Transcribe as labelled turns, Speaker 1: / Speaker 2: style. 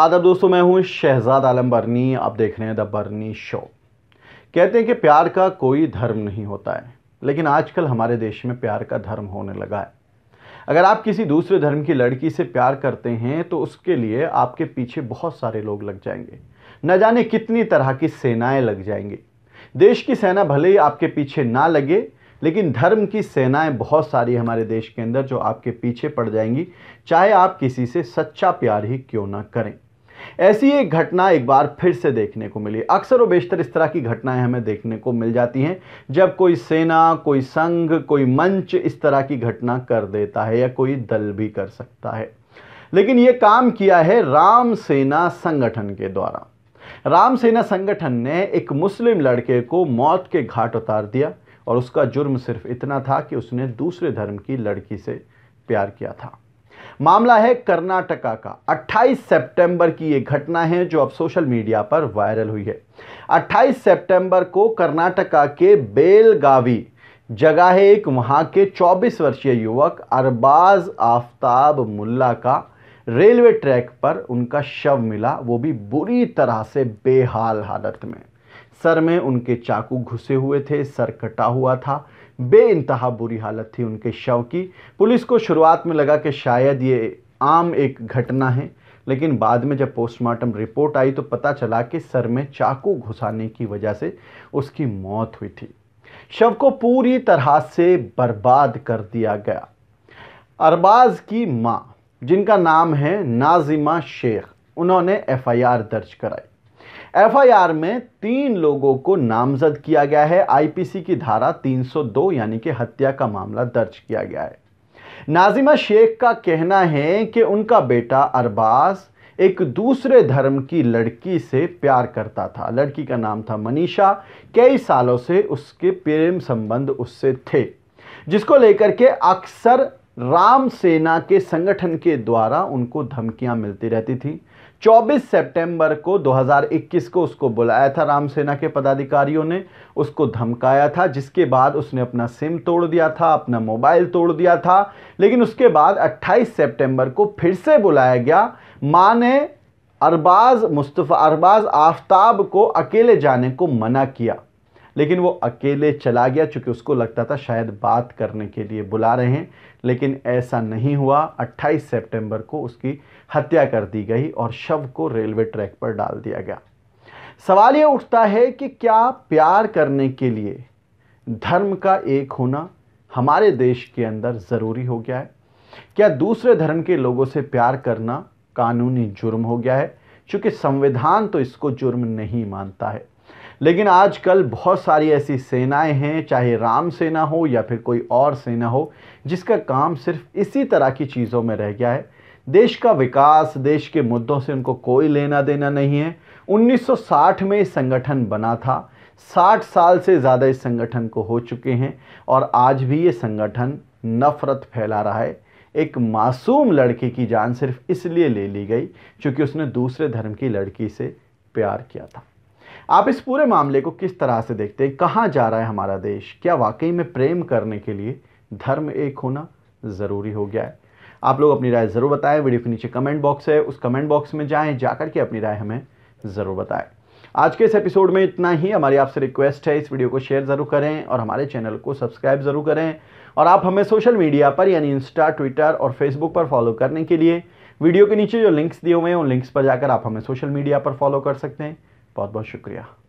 Speaker 1: आदर दोस्तों मैं हूं शहजाद आलम बर्नी आप देख रहे हैं द बर्नी शो कहते हैं कि प्यार का कोई धर्म नहीं होता है लेकिन आजकल हमारे देश में प्यार का धर्म होने लगा है अगर आप किसी दूसरे धर्म की लड़की से प्यार करते हैं तो उसके लिए आपके पीछे बहुत सारे लोग लग जाएंगे न जाने कितनी तरह की सेनाएं लग जाएंगी देश की सेना भले ही आपके पीछे ना लगे लेकिन धर्म की सेनाएं बहुत सारी हमारे देश के अंदर जो आपके पीछे पड़ जाएंगी चाहे आप किसी से सच्चा प्यार ही क्यों ना करें ऐसी एक घटना एक बार फिर से देखने को मिली अक्सर व बेशतर इस तरह की घटनाएं हमें देखने को मिल जाती हैं जब कोई सेना कोई संघ कोई मंच इस तरह की घटना कर देता है या कोई दल भी कर सकता है लेकिन ये काम किया है राम सेना संगठन के द्वारा राम सेना संगठन ने एक मुस्लिम लड़के को मौत के घाट उतार दिया और उसका जुर्म सिर्फ इतना था कि उसने दूसरे धर्म की लड़की से प्यार किया था मामला है कर्नाटका का 28 सितंबर की यह घटना है जो अब सोशल मीडिया पर वायरल हुई है 28 सितंबर को कर्नाटका के बेलगावी जगह है एक वहां के 24 वर्षीय युवक अरबाज आफताब मुल्ला का रेलवे ट्रैक पर उनका शव मिला वो भी बुरी तरह से बेहाल हालत में सर में उनके चाकू घुसे हुए थे सर कटा हुआ था बेानतहा बुरी हालत थी उनके शव की पुलिस को शुरुआत में लगा कि शायद ये आम एक घटना है लेकिन बाद में जब पोस्टमार्टम रिपोर्ट आई तो पता चला कि सर में चाकू घुसाने की वजह से उसकी मौत हुई थी शव को पूरी तरह से बर्बाद कर दिया गया अरबाज की माँ जिनका नाम है नाजिमा शेख उन्होंने एफआईआर दर्ज कराई एफआईआर में तीन लोगों को नामजद किया गया है आईपीसी की धारा 302 यानी कि हत्या का मामला दर्ज किया गया है नाजिमा शेख का कहना है कि उनका बेटा अरबाज एक दूसरे धर्म की लड़की से प्यार करता था लड़की का नाम था मनीषा कई सालों से उसके प्रेम संबंध उससे थे जिसको लेकर के अक्सर राम सेना के संगठन के द्वारा उनको धमकियां मिलती रहती थी 24 सितंबर को 2021 को उसको बुलाया था रामसेना के पदाधिकारियों ने उसको धमकाया था जिसके बाद उसने अपना सिम तोड़ दिया था अपना मोबाइल तोड़ दिया था लेकिन उसके बाद 28 सितंबर को फिर से बुलाया गया माँ ने अरबाज मुस्तफ़ा अरबाज आफताब को अकेले जाने को मना किया लेकिन वो अकेले चला गया चूँकि उसको लगता था शायद बात करने के लिए बुला रहे हैं लेकिन ऐसा नहीं हुआ 28 सितंबर को उसकी हत्या कर दी गई और शव को रेलवे ट्रैक पर डाल दिया गया सवाल ये उठता है कि क्या प्यार करने के लिए धर्म का एक होना हमारे देश के अंदर ज़रूरी हो गया है क्या दूसरे धर्म के लोगों से प्यार करना कानूनी जुर्म हो गया है क्योंकि संविधान तो इसको जुर्म नहीं मानता है लेकिन आजकल बहुत सारी ऐसी सेनाएं हैं चाहे राम सेना हो या फिर कोई और सेना हो जिसका काम सिर्फ इसी तरह की चीज़ों में रह गया है देश का विकास देश के मुद्दों से उनको कोई लेना देना नहीं है 1960 में संगठन बना था 60 साल से ज़्यादा इस संगठन को हो चुके हैं और आज भी ये संगठन नफ़रत फैला रहा है एक मासूम लड़के की जान सिर्फ इसलिए ले ली गई क्योंकि उसने दूसरे धर्म की लड़की से प्यार किया था आप इस पूरे मामले को किस तरह से देखते हैं कहाँ जा रहा है हमारा देश क्या वाकई में प्रेम करने के लिए धर्म एक होना ज़रूरी हो गया है आप लोग अपनी राय ज़रूर बताएं वीडियो के नीचे कमेंट बॉक्स है उस कमेंट बॉक्स में जाएं जाकर के अपनी राय हमें ज़रूर बताएं आज के इस एपिसोड में इतना ही हमारी आपसे रिक्वेस्ट है इस वीडियो को शेयर ज़रूर करें और हमारे चैनल को सब्सक्राइब ज़रूर करें और आप हमें सोशल मीडिया पर यानी इंस्टा ट्विटर और फेसबुक पर फॉलो करने के लिए वीडियो के नीचे जो लिंक्स दिए हुए हैं उन लिंक्स पर जाकर आप हमें सोशल मीडिया पर फॉलो कर सकते हैं बहुत बहुत शुक्रिया